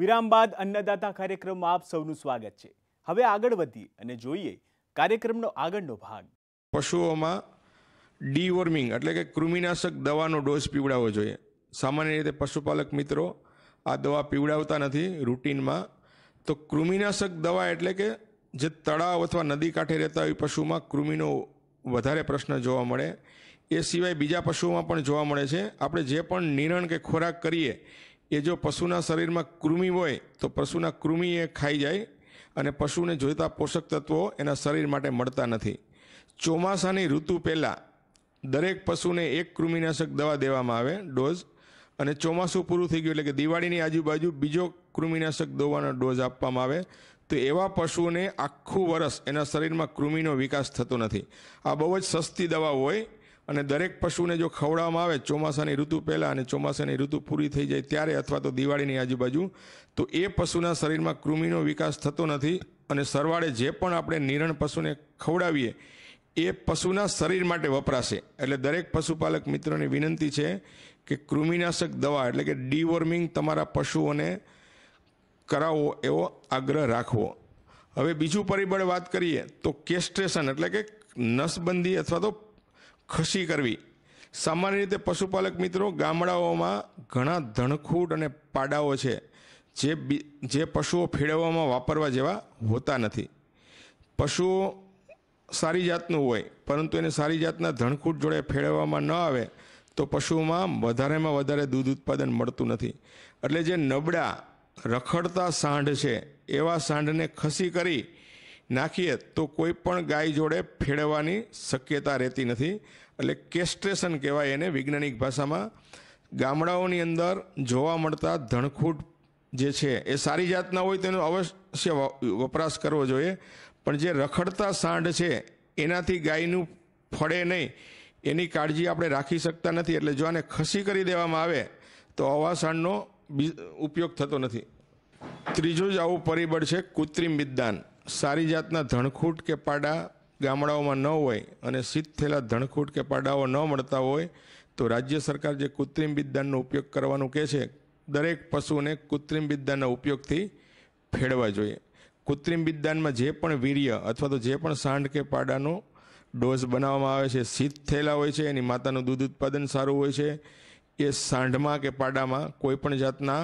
વિરામ બાદ અન્નદાતા કાર્યક્રમમાં આપ સૌનું સ્વાગત છે હવે આગળ વધીએ અને જોઈએ કાર્યક્રમનો આગળનો ભાગ પશુઓમાં ડીવોર્મિંગ એટલે કે કૃમિનાશક દવાનો ડોઝ પીવડાવવો જોઈએ સામાન્ય રીતે પશુપાલક મિત્રો આ દવા પીવડાવતા નથી રૂટીનમાં તો કૃમિનાશક દવા એટલે કે જે તળાવ અથવા નદી કાંઠે રહેતા હોય પશુમાં કૃમિનો વધારે પ્રશ્ન જોવા મળે એ સિવાય બીજા પશુઓમાં પણ જોવા મળે છે આપણે જે પણ નિરણ કે ખોરાક કરીએ એ જો પશુના શરીરમાં કૃમિ હોય તો પશુના કૃમિ એ ખાઈ જાય અને પશુને જોઈતા પોષક તત્વો એના શરીર માટે મળતા નથી ચોમાસાની ઋતુ પહેલાં દરેક પશુને એક કૃમિનાશક દવા દેવામાં આવે ડોઝ અને ચોમાસું પૂરું થઈ ગયું એટલે કે દિવાળીની આજુબાજુ બીજો કૃમિનાશક દવાનો ડોઝ આપવામાં આવે તો એવા પશુઓને આખું વરસ એના શરીરમાં કૃમિનો વિકાસ થતો નથી આ બહુ જ સસ્તી દવા હોય અને દરેક પશુને જો ખવડાવવામાં આવે ચોમાસાની ઋતુ પહેલાં અને ચોમાસાની ઋતુ પૂરી થઈ જાય ત્યારે અથવા તો દિવાળીની આજુબાજુ તો એ પશુના શરીરમાં કૃમિનો વિકાસ થતો નથી અને સરવાળે જે પણ આપણે નિરણ પશુને ખવડાવીએ એ પશુના શરીર માટે વપરાશે એટલે દરેક પશુપાલક મિત્રોની વિનંતી છે કે કૃમિનાશક દવા એટલે કે ડીવોર્મિંગ તમારા પશુઓને કરાવવો એવો આગ્રહ રાખવો હવે બીજું પરિબળ વાત કરીએ તો કેસ્ટ્રેશન એટલે કે નસબંધી અથવા તો ખસી કરવી સામાન્ય રીતે પશુપાલક મિત્રો ગામડાઓમાં ઘણા ધણખૂટ અને પાડાઓ છે જે જે પશુઓ ફેળવવામાં વાપરવા જેવા હોતા નથી પશુઓ સારી જાતનું હોય પરંતુ એને સારી જાતના ધણખૂટ જોડે ફેળવવામાં ન આવે તો પશુઓમાં વધારેમાં વધારે દૂધ ઉત્પાદન મળતું નથી એટલે જે નબળા રખડતા સાંઢ છે એવા સાંઢને ખસી કરી નાખીએ તો કોઈ પણ ગાય જોડે ફેડવાની શક્યતા રહેતી નથી એટલે કેસ્ટ્રેશન કહેવાય એને વૈજ્ઞાનિક ભાષામાં ગામડાઓની અંદર જોવા મળતા ધણખૂટ જે છે એ સારી જાતના હોય તેનો અવશ્ય વપરાશ કરવો જોઈએ પણ જે રખડતા સાંઢ છે એનાથી ગાયનું ફળે નહીં એની કાળજી આપણે રાખી શકતા નથી એટલે જો આને ખસી કરી દેવામાં આવે તો અવા અવાસાણનો ઉપયોગ થતો નથી ત્રીજું જ આવું પરિબળ છે કૃત્રિમ વિદ્યાન સારી જાતના ધણખૂટ કે પાડા ગામડાઓમાં ન હોય અને સિદ્ધ થયેલા ધણખૂટ કે પાડાઓ ન મળતા હોય તો રાજ્ય સરકાર જે કૃત્રિમ બિદદાનનો ઉપયોગ કરવાનું કહે છે દરેક પશુને કૃત્રિમ બિદદાનના ઉપયોગથી ફેરવા જોઈએ કૃત્રિમ બિદદાનમાં જે પણ વીર્ય અથવા તો જે પણ સાંઢ કે પાડાનો ડોઝ બનાવવામાં આવે છે સિદ્ધ થયેલા હોય છે એની માતાનું દૂધ ઉત્પાદન સારું હોય છે એ સાંઢમાં કે પાડામાં કોઈપણ જાતના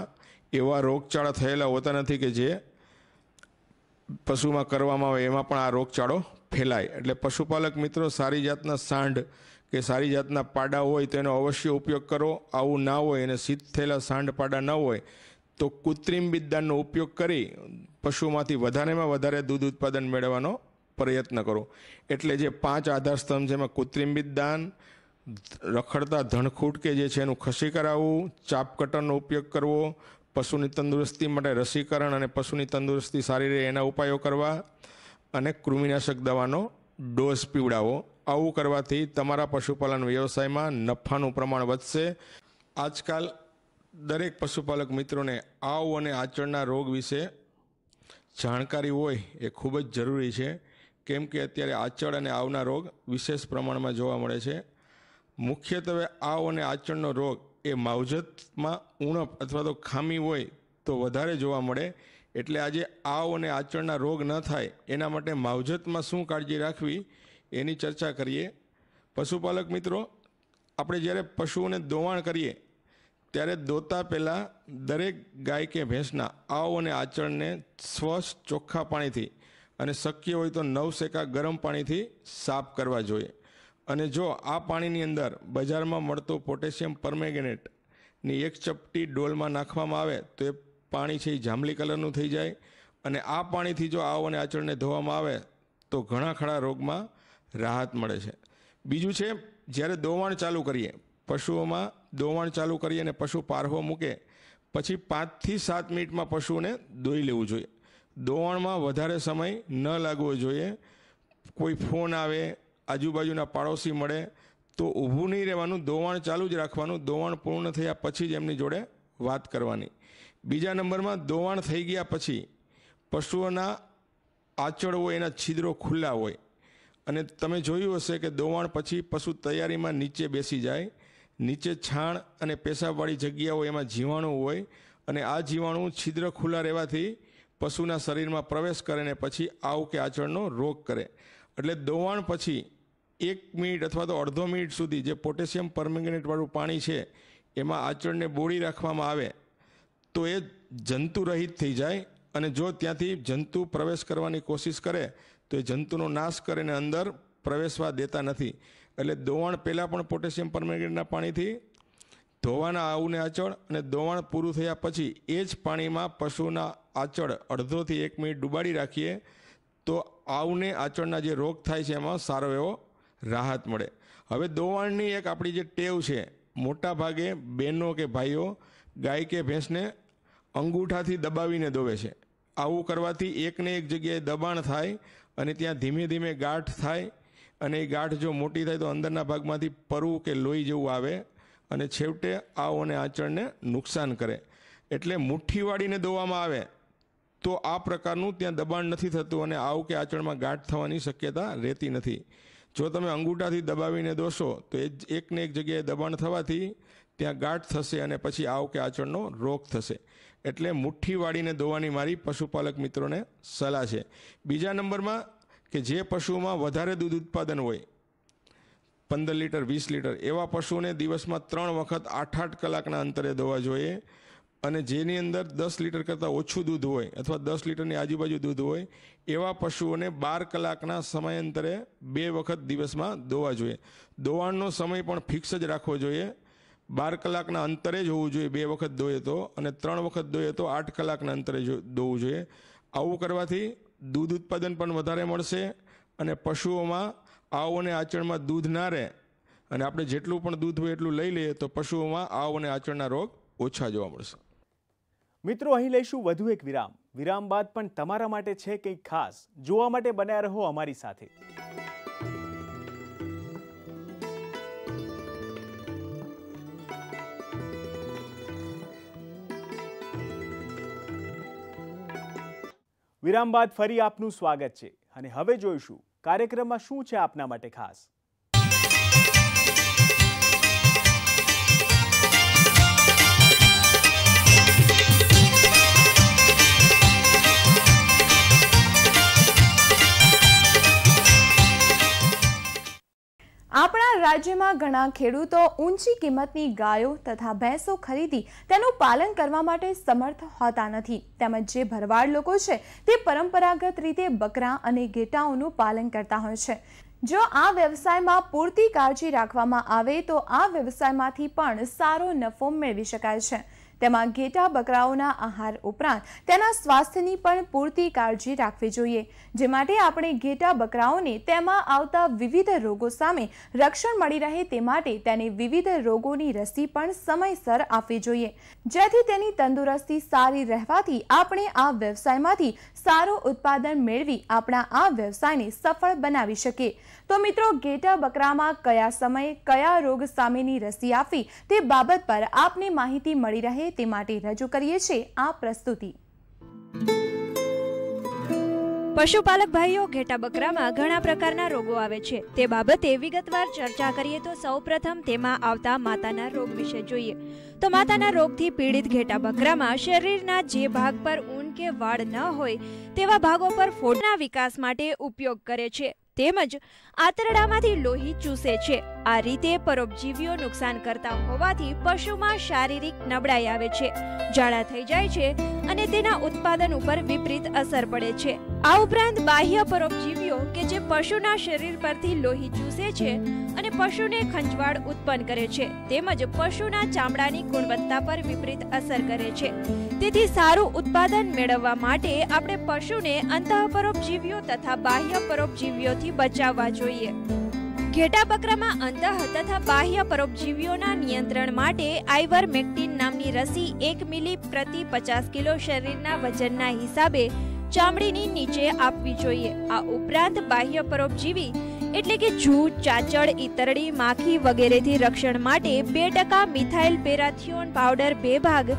એવા રોગચાળા થયેલા હોતા નથી કે જે પશુમાં કરવામાં આવે એમાં પણ આ રોગચાળો ફેલાય એટલે પશુપાલક મિત્રો સારી જાતના સાંઢ કે સારી જાતના પાડા હોય તેનો અવશ્ય ઉપયોગ કરો આવું ના હોય અને સિદ્ધ થયેલા સાંઢ પાડા ન હોય તો કૃત્રિમ બિદાનનો ઉપયોગ કરી પશુમાંથી વધારેમાં વધારે દૂધ ઉત્પાદન મેળવવાનો પ્રયત્ન કરો એટલે જે પાંચ આધારસ્તંભ એમાં કૃત્રિમ બિદાન રખડતા ધણખૂટ કે જે છે એનું ખસી કરાવવું ચાપ કટરનો ઉપયોગ કરવો પશુની તંદુરસ્તી માટે રસીકરણ અને પશુની તંદુરસ્તી સારી રહે એના ઉપાયો કરવા અને કૃમિનાશક દવાનો ડોઝ પીવડાવો આવું કરવાથી તમારા પશુપાલન વ્યવસાયમાં નફાનું પ્રમાણ વધશે આજકાલ દરેક પશુપાલક મિત્રોને આવ અને આચરણના રોગ વિશે જાણકારી હોય એ ખૂબ જ જરૂરી છે કેમ કે અત્યારે આચળ અને આવના રોગ વિશેષ પ્રમાણમાં જોવા મળે છે મુખ્યત્વે આવ અને આચરણનો રોગ કે માવજતમાં ઉણપ અથવા તો ખામી હોય તો વધારે જોવા મળે એટલે આજે આવ અને આચરણના રોગ ન થાય એના માટે માવજતમાં શું કાળજી રાખવી એની ચર્ચા કરીએ પશુપાલક મિત્રો આપણે જ્યારે પશુઓને દોવાણ કરીએ ત્યારે દોતા પહેલાં દરેક ગાય કે ભેંસના આવ અને આચરણને સ્વચ્છ ચોખ્ખા પાણીથી અને શક્ય હોય તો નવ સેકા ગરમ પાણીથી સાફ કરવા જોઈએ અને જો આ પાણીની અંદર બજારમાં મળતો પોટેશિયમ પરમેંગેનેટની એક ચપટી ડોલમાં નાખવામાં આવે તો એ પાણી છે એ જાંબલી કલરનું થઈ જાય અને આ પાણીથી જો આવ અને આચળને ધોવામાં આવે તો ઘણા ખરા રોગમાં રાહત મળે છે બીજું છે જ્યારે દોવાણ ચાલુ કરીએ પશુઓમાં દોવાણ ચાલુ કરીએ અને પશુ પારવો મૂકે પછી પાંચથી સાત મિનિટમાં પશુઓને દોઈ લેવું જોઈએ દોવાણમાં વધારે સમય ન લાગવો જોઈએ કોઈ ફોન આવે આજુબાજુના પાડોશી મળે તો ઊભું નહીં રહેવાનું દોવાણ ચાલુ જ રાખવાનું દોવાણ પૂર્ણ થયા પછી જ એમની જોડે વાત કરવાની બીજા નંબરમાં દોવાણ થઈ ગયા પછી પશુઓના આચળ હોય એના છિદ્રો ખુલ્લા હોય અને તમે જોયું હશે કે દોવાણ પછી પશુ તૈયારીમાં નીચે બેસી જાય નીચે છાણ અને પેશાબવાળી જગ્યા હોય એમાં જીવાણું હોય અને આ જીવાણુ છિદ્ર ખુલ્લા રહેવાથી પશુના શરીરમાં પ્રવેશ કરે ને પછી આવું કે આચળનો રોગ કરે એટલે દોવાણ પછી એક મિનિટ અથવા તો અડધો મિનિટ સુધી જે પોટેશિયમ પરમેંગનેટવાળું પાણી છે એમાં આચરણને બોળી રાખવામાં આવે તો એ જંતુરહિત થઈ જાય અને જો ત્યાંથી જંતુ પ્રવેશ કરવાની કોશિશ કરે તો એ જંતુનો નાશ કરીને અંદર પ્રવેશવા દેતા નથી એટલે દોવાણ પહેલાં પણ પોટેશિયમ પરમેંગનેટના પાણીથી ધોવાના આવુને આચળ અને દોવાણ પૂરું થયા પછી એ જ પાણીમાં પશુના આચળ અડધોથી એક મિનિટ ડૂબાડી રાખીએ તો આવને આચળના જે રોગ થાય છે એમાં સારો એવો રાહત મળે હવે દોવાણની એક આપણી જે ટેવ છે મોટા ભાગે બહેનો કે ભાઈઓ ગાય કે ભેંસને અંગૂઠાથી દબાવીને દોવે છે આવું કરવાથી એકને એક જગ્યાએ દબાણ થાય અને ત્યાં ધીમે ધીમે ગાંઠ થાય અને એ ગાંઠ જો મોટી થાય તો અંદરના ભાગમાંથી પરવું કે લોહી જેવું આવે અને છેવટે આવો અને આંચળને નુકસાન કરે એટલે મુઠ્ઠી વાળીને દોવામાં આવે તો આ પ્રકારનું ત્યાં દબાણ નથી થતું અને આવું કે આંચળમાં ગાંઠ થવાની શક્યતા રહેતી નથી જો તમે અંગૂઠાથી દબાવીને દોશો તો એ એકને એક જગ્યાએ દબાણ થવાથી ત્યાં ગાંઠ થશે અને પછી આવ કે આચરણનો રોગ થશે એટલે મુઠ્ઠી વાળીને દોવાની મારી પશુપાલક મિત્રોને સલાહ છે બીજા નંબરમાં કે જે પશુમાં વધારે દૂધ ઉત્પાદન હોય પંદર લીટર વીસ લીટર એવા પશુને દિવસમાં ત્રણ વખત આઠ આઠ કલાકના અંતરે દોવા જોઈએ અને જેની અંદર દસ લીટર કરતાં ઓછું દૂધ હોય અથવા દસ લીટરની આજુબાજુ દૂધ હોય એવા પશુઓને બાર કલાકના સમયાંતરે બે વખત દિવસમાં દોવા જોઈએ દોવાણનો સમય પણ ફિક્સ જ રાખવો જોઈએ બાર કલાકના અંતરે જ હોવું જોઈએ બે વખત દોઈએ તો અને ત્રણ વખત દોઈએ તો આઠ કલાકના અંતરે દોવું જોઈએ આવું કરવાથી દૂધ ઉત્પાદન પણ વધારે મળશે અને પશુઓમાં આવ અને આચરણમાં દૂધ ના રહે અને આપણે જેટલું પણ દૂધ હોય એટલું લઈ લઈએ તો પશુઓમાં આવ અને આચરણના રોગ ઓછા જોવા મળશે મિત્રો અહીં લઈશું વધુ એક વિરામ વિરામ બાદ પણ તમારા માટે છે કંઈક ખાસ જોવા માટે બન્યા રહો અમારી સાથે વિરામ બાદ ફરી આપનું સ્વાગત છે અને હવે જોઈશું કાર્યક્રમમાં શું છે આપના માટે ખાસ આપણા રાજ્યમાં ઘણા ખેડૂતો ઊંચી કિંમતની ગાયો તથા ભેંસો ખરીદી તેનું પાલન કરવા માટે સમર્થ હોતા નથી તેમજ જે ભરવાડ લોકો છે તે પરંપરાગત રીતે બકરા અને ઘેટાઓનું પાલન કરતા હોય છે જો આ વ્યવસાયમાં પૂરતી કાળજી રાખવામાં આવે તો આ વ્યવસાયમાંથી પણ સારો નફો મેળવી શકાય છે તેમાં ઘેટા બકરાઓના આહાર ઉપરાંત તેના સ્વાસ્થ્યની પણ પૂરતી કાળજી રાખવી જોઈએ જે માટે આપણે ઘેટા બકરાઓને તેમાં આવતા વિવિધ રોગો સામે રક્ષણ મળી રહે તે માટે તેને વિવિધ રોગોની રસી પણ સમયસર આપવી જોઈએ જેથી તેની તંદુરસ્તી સારી રહેવાથી આપણે આ વ્યવસાયમાંથી સારું ઉત્પાદન મેળવી આપણા આ વ્યવસાયને સફળ બનાવી શકીએ તો મિત્રો ઘેટા બકરામાં કયા સમયે કયા રોગ સામેની રસી આપવી તે બાબત પર આપને માહિતી મળી રહે તે માટે રજૂ કરીએ છીએ આ પ્રસ્તુતિ પશુપાલક ભાઈઓ ઘેટા બકરામાં ઘણા પ્રકારના રોગો આવે છે તે બાબતે વિગતવાર ચર્ચા કરીએ તો સૌપ્રથમ તેમાં આવતા માતાના રોગ વિશે જોઈએ તો માતાના રોગથી પીડિત ઘેટા બકરામાં શરીરના જે ભાગ પર ઊન કે વાળ ન હોય તેવા ભાગો પર ફોડના વિકાસ માટે ઉપયોગ કરે છે તેમજ આંતરડામાંથી લોહી ચૂસે છે આ રીતે પરોપજીવીઓ નુકસાન કરતા હોવાથી પશુમાં શારીરિક નબળાઈ આવે છે જાડા થઈ જાય છે અને તેના ઉત્પાદન ઉપર વિપરીત અસર પડે છે આ ઉપરાંત બાહ્ય પરોપજીવીઓ કે જે પશુના શરીર પરથી લોહી ચૂસે છે અને પશુને ખંજવાળ ઉત્પન્ન કરે છે તેમજ પશુના ચામડાની ગુણવત્તા પર વિપરીત અસર કરે છે તેથી સારું ઉત્પાદન મેળવવા માટે આપણે પશુને અંતઃ પરોપજીવીઓ તથા બાહ્ય પરોપજીવીઓથી બચાવવા જોઈએ ઘેટા બકરામાં અંતઃ તથા બાહ્ય પરોપજીવીઓના નિયંત્રણ માટે આઈવર મેક્ટિન નામની રસી એક મિલી પ્રતિ પચાસ કિલો શરીરના વજનના હિસાબે ચામડીની નીચે આપવી જોઈએ આ ઉપરાંત બાહ્ય પરોપજીવી એટલે કે જૂ ચાચડ ઈતરડી માખી વગેરેથી રક્ષણ માટે બે ટકા મિથાઇલ પેરાથિયોન પાવડર બે ભાગ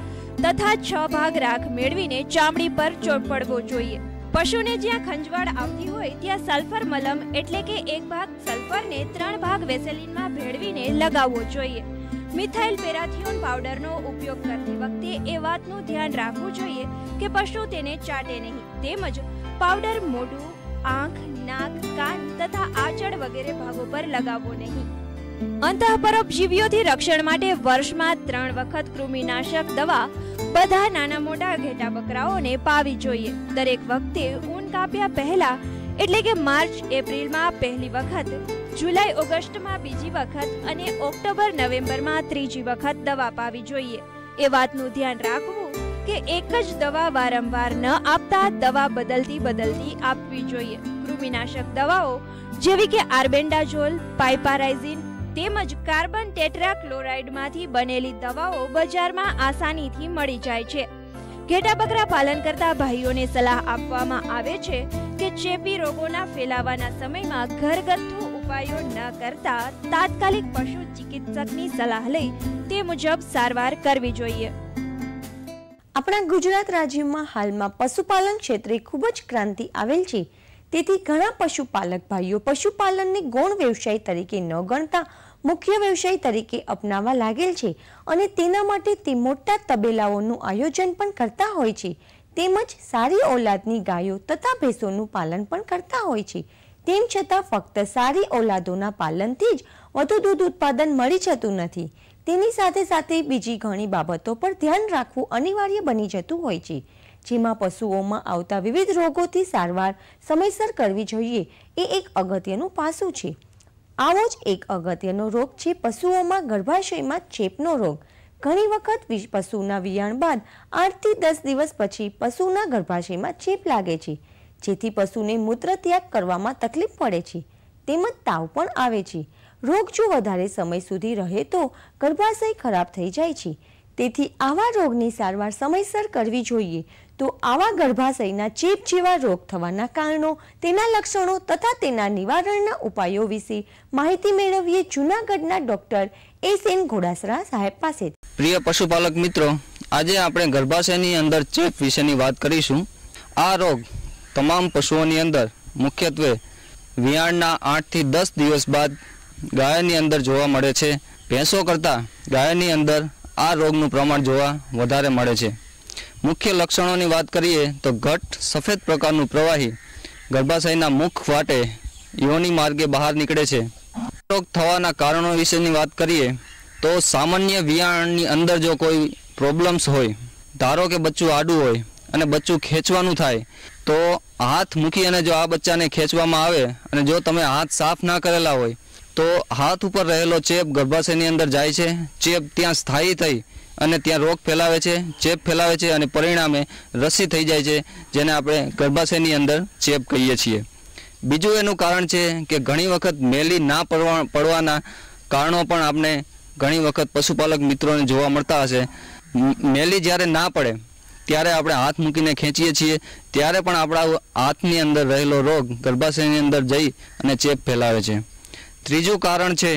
તથા છ ભાગ રાખ મેળવીને ચામડી પર ચોપડવો જોઈએ પશુને જ્યાં ખંજવાળ આવતી હોય ત્યાં સલ્ફર મલમ એટલે કે એક ભાગ સલ્ફરને ત્રણ ભાગ વેસેલિનમાં ભેળવીને લગાવવો જોઈએ મિથાઇલ પેરાથિયોન પાવડરનો ઉપયોગ કરતી વખતે એ વાતનું ધ્યાન રાખવું જોઈએ કે પશુ તેને ચાટે નહીં તેમજ પાવડર મોઢું આંખ નાક કાન તથા આચળ વગેરે ભાગો પર લગાવવો નહીં અંતઃપરોપજીવીઓથી રક્ષણ માટે વર્ષમાં ત્રણ વખત કૃમિનાશક દવા બધા નાના મોટા ઘેટા બકરાઓને પાવી જોઈએ દરેક વખતે ઊન કાપ્યા પહેલા એટલે કે માર્ચ એપ્રિલમાં પહેલી વખત જુલાઈ ઓગસ્ટમાં બીજી વખત અને ઓક્ટોબર નવેમ્બરમાં ત્રીજી વખત દવા પાવી જોઈએ એ વાતનું ધ્યાન રાખવું કે એક જ દવા વારંવાર ન આપતા દવા બદલતી બદલતી આપવી જોઈએ કૃમિનાશક દવાઓ જેવી કે આર્બેન્ડાઝોલ પાઇપારાઇઝિન તેમજ કાર્બન ટેટ્રાક્લોરાઇડમાંથી બનેલી દવાઓ બજારમાં આસાનીથી મળી જાય છે ઘેટા બકરા પાલન કરતા ભાઈઓને સલાહ આપવામાં આવે છે કે ચેપી રોગોના ફેલાવાના સમયમાં ઘરગથ્થુ ઉપાયો ન કરતા તાત્કાલિક પશુ ચિકિત્સકની સલાહ લઈ તે મુજબ સારવાર કરવી જોઈએ આપણા ગુજરાત રાજ્યમાં હાલમાં પશુપાલન ક્ષેત્રે ખૂબ જ ક્રાંતિ આવેલ છે તેથી ઘણા પશુપાલક ભાઈઓ પશુપાલનને ગૌણ વ્યવસાય તરીકે ન ગણતા મુખ્ય વ્યવસાય તરીકે અપનાવવા લાગેલ છે અને તેના માટે તે મોટા તબેલાઓનું આયોજન પણ કરતા હોય છે તેમજ સારી ઓલાદની ગાયો તથા ભેંસોનું પાલન પણ કરતા હોય છે તેમ છતાં ફક્ત સારી ઓલાદોના પાલનથી જ વધુ દૂધ ઉત્પાદન મળી જતું નથી તેની સાથે સાથે બીજી ઘણી બાબતો પર ધ્યાન રાખવું અનિવાર્ય બની જતું હોય છે જેમાં પશુઓમાં આવતા વિવિધ રોગોથી સારવાર સમયસર કરવી જોઈએ એ એક અગત્યનું પાસું છે આવો જ એક અગત્યનો રોગ છે પશુઓમાં ગર્ભાશયમાં ચેપનો રોગ ઘણી વખત પશુના વિયાણ બાદ આઠથી દસ દિવસ પછી પશુના ગર્ભાશયમાં ચેપ લાગે છે જેથી પશુને મૂત્ર ત્યાગ કરવામાં તકલીફ પડે છે તેમજ તાવ પણ આવે છે રોગ જો વધારે સમય સુધી રહે તો ગર્ભાશય ખરાબ થઈ જાય છે તેથી આવા રોગની સારવાર સમયસર કરવી જોઈએ તો આવા ગર્ભાશયના ચેપ જેવા રોગ થવાના કારણો તેના લક્ષણો તથા તેના નિવારણના ઉપાયો વિશે માહિતી મેળવીએ જૂનાગઢના ડોક્ટર એસ એન ઘોડાસરા સાહેબ પાસે પ્રિય પશુપાલક મિત્રો આજે આપણે ગર્ભાશયની અંદર ચેપ વિશેની વાત કરીશું આ રોગ તમામ પશુઓની અંદર મુખ્યત્વે વિયાણના આઠથી દસ દિવસ બાદ ગાયની અંદર જોવા મળે છે ભેંસો કરતાં ગાયની અંદર આ રોગનું પ્રમાણ જોવા વધારે મળે છે મુખ્ય લક્ષણોની વાત કરીએ તો ઘટ સફેદ પ્રકારનું પ્રવાહી ગર્ભાશયના મુખ વાટે યોની માર્ગે બહાર નીકળે છે રોગ થવાના કારણો વિશેની વાત કરીએ તો સામાન્ય વિયાણની અંદર જો કોઈ પ્રોબ્લેમ્સ હોય ધારો કે બચ્ચું આડું હોય અને બચ્ચું ખેંચવાનું થાય તો હાથ મૂકી અને જો આ બચ્ચાને ખેંચવામાં આવે અને જો તમે હાથ સાફ ના કરેલા હોય તો હાથ ઉપર રહેલો ચેપ ગર્ભાશયની અંદર જાય છે ચેપ ત્યાં સ્થાયી થઈ અને ત્યાં રોગ ફેલાવે છે ચેપ ફેલાવે છે અને પરિણામે રસી થઈ જાય છે જેને આપણે ગર્ભાશયની અંદર ચેપ કહીએ છીએ બીજું એનું કારણ છે કે ઘણી વખત મેલી ના પડવા પડવાના કારણો પણ આપણે ઘણી વખત પશુપાલક મિત્રોને જોવા મળતા હશે મેલી જ્યારે ના પડે ત્યારે આપણે હાથ મૂકીને ખેંચીએ છીએ ત્યારે પણ આપણા હાથની અંદર રહેલો રોગ ગર્ભાશયની અંદર જઈ અને ચેપ ફેલાવે છે ત્રીજું કારણ છે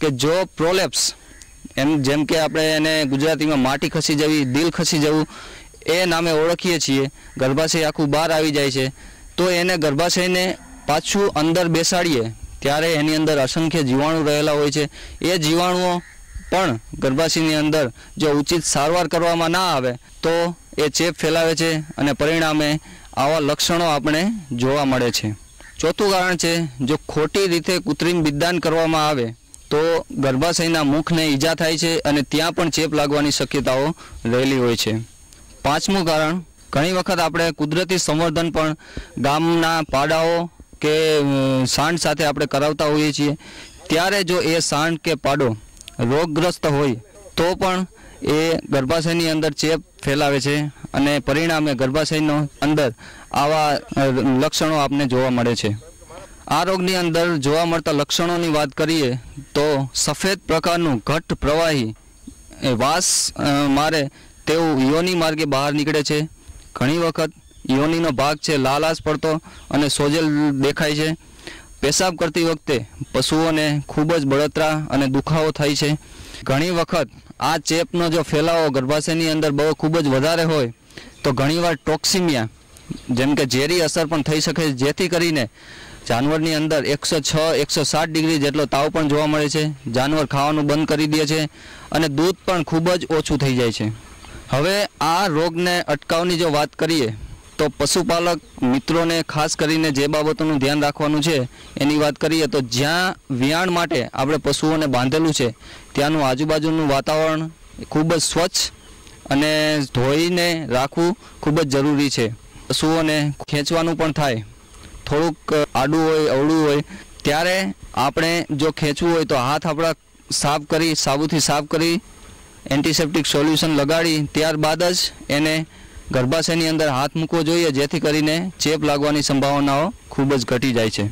કે જો પ્રોલેપ્સ એમ જેમ કે આપણે એને ગુજરાતીમાં માટી ખસી જવી દિલ ખસી જવું એ નામે ઓળખીએ છીએ ગર્ભાશય આખું બહાર આવી જાય છે તો એને ગર્ભાશયને પાછું અંદર બેસાડીએ ત્યારે એની અંદર અસંખ્ય જીવાણુ રહેલા હોય છે એ જીવાણુઓ પણ ગર્ભાશયની અંદર જો ઉચિત સારવાર કરવામાં ના આવે તો એ ચેપ ફેલાવે છે અને પરિણામે આવા લક્ષણો આપણે જોવા મળે છે ચોથું કારણ છે જો ખોટી રીતે કૃત્રિમ વિદ્યાન કરવામાં આવે તો ગર્ભાશયના મુખને ઈજા થાય છે અને ત્યાં પણ ચેપ લાગવાની શક્યતાઓ રહેલી હોય છે પાંચમું કારણ ઘણી વખત આપણે કુદરતી સંવર્ધન પણ ગામના પાડાઓ કે સાંડ સાથે આપણે કરાવતા હોઈએ છીએ ત્યારે જો એ સાંડ કે પાડો રોગગ્રસ્ત હોય તો પણ એ ગર્ભાશયની અંદર ચેપ ફેલાવે છે અને પરિણામે ગર્ભાશયનો અંદર આવા લક્ષણો આપને જોવા મળે છે આ રોગની અંદર જોવા મળતા લક્ષણોની વાત કરીએ તો સફેદ પ્રકારનું ઘટ પ્રવાહી એ વાસ મારે તેવું યોની માર્ગે બહાર નીકળે છે ઘણી વખત યોનીનો ભાગ છે લાલાશ પડતો અને સોજેલ દેખાય છે પેશાબ કરતી વખતે પશુઓને ખૂબ જ બળતરા અને દુખાવો થાય છે ઘણી વખત આ ચેપનો જો ફેલાવો ગર્ભાશયની અંદર બહુ ખૂબ જ વધારે હોય તો ઘણીવાર ટોક્સિમિયા જેમ કે ઝેરી અસર પણ થઈ શકે છે જેથી કરીને જાનવરની અંદર એકસો છ એકસો સાત ડિગ્રી જેટલો તાવ પણ જોવા મળે છે જાનવર ખાવાનું બંધ કરી દે છે અને દૂધ પણ ખૂબ જ ઓછું થઈ જાય છે હવે આ રોગને અટકાવની જો વાત કરીએ તો પશુપાલક મિત્રોને ખાસ કરીને જે બાબતોનું ધ્યાન રાખવાનું છે એની વાત કરીએ તો જ્યાં વિયાણ માટે આપણે પશુઓને બાંધેલું છે ત્યાંનું આજુબાજુનું વાતાવરણ ખૂબ જ સ્વચ્છ અને ધોઈને રાખવું ખૂબ જ જરૂરી છે પશુઓને ખેંચવાનું પણ થાય થોડુંક આડું હોય અવળું હોય ત્યારે આપણે જો ખેંચવું હોય તો હાથ આપણા સાફ કરી સાબુથી સાફ કરી એન્ટીસેપ્ટિક સોલ્યુશન લગાડી ત્યારબાદ જ એને ગર્ભાશયની અંદર હાથ મૂકવો જોઈએ જેથી કરીને ચેપ લાગવાની સંભાવનાઓ ખૂબ જ ઘટી જાય છે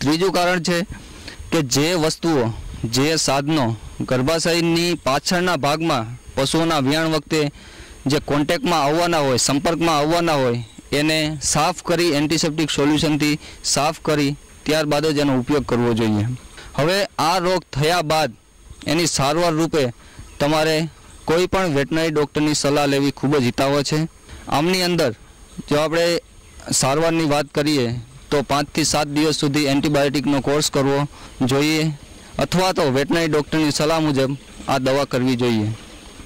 ત્રીજું કારણ છે કે જે વસ્તુઓ જે સાધનો ગર્ભાશયની પાછળના ભાગમાં પશુઓના વ્યાણ વખતે જે કોન્ટેકમાં આવવાના હોય સંપર્કમાં આવવાના હોય એને સાફ કરી એન્ટીસેપ્ટિક સોલ્યુશનથી સાફ કરી ત્યારબાદ જ એનો ઉપયોગ કરવો જોઈએ હવે આ રોગ થયા બાદ એની સારવાર રૂપે તમારે કોઈ પણ વેટનરી ડૉક્ટરની સલાહ લેવી ખૂબ જ હિતાવહ છે આમની અંદર જો આપણે સારવારની વાત કરીએ તો પાંચથી સાત દિવસ સુધી એન્ટીબાયોટિકનો કોર્સ કરવો જોઈએ અથવા તો વેટનરી ડૉક્ટરની સલાહ મુજબ આ દવા કરવી જોઈએ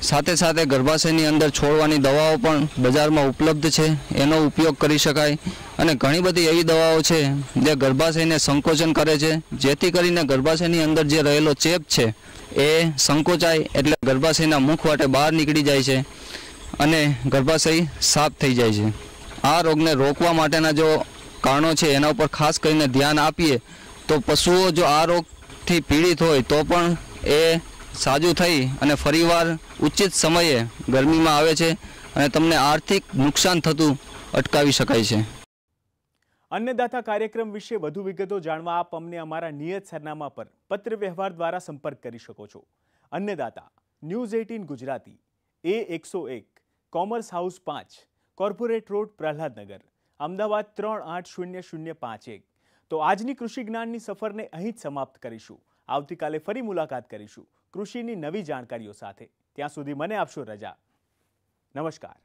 સાથે સાથે ગર્ભાશયની અંદર છોડવાની દવાઓ પણ બજારમાં ઉપલબ્ધ છે એનો ઉપયોગ કરી શકાય અને ઘણી બધી એવી દવાઓ છે જે ગર્ભાશયને સંકોચન કરે છે જેથી કરીને ગર્ભાશયની અંદર જે રહેલો ચેપ છે એ સંકોચાય એટલે ગર્ભાશયના મુખ વાટે બહાર નીકળી જાય છે અને ગર્ભાશય સાફ થઈ જાય છે આ રોગને રોકવા માટેના જો કારણો છે એના ઉપર ખાસ કરીને ધ્યાન આપીએ તો પશુઓ જો આ રોગથી પીડિત હોય તો પણ એ સાજુ થઈ અને ફરીવાર ઉચિત સમયે ગરમીમાં આવે છે અને તમને આર્થિક નુકસાન થતું અટકાવી શકાય છે અન્નદાતા કાર્યક્રમ વિશે વધુ વિગતો જાણવા આપ અમને અમારા નિયત સરનામા પર પત્ર વ્યવહાર દ્વારા સંપર્ક કરી શકો છો Annadata news eighteen Gujarati A એકસો એક કોમર્સ હાઉસ પાંચ કોર્પોરેટ રોડ પ્રહલાદનગર અમદાવાદ ત્રણ આઠ શૂન્ય શૂન્ય પાંચ એક તો આજની કૃષિ જ્ઞાનની સફરને અહીં જ સમાપ્ત કરીશું આવતીકાલે ફરી મુલાકાત કરીશું કૃષિની નવી જાણકારીઓ સાથે ત્યાં સુધી મને આપશો રજા નમસ્કાર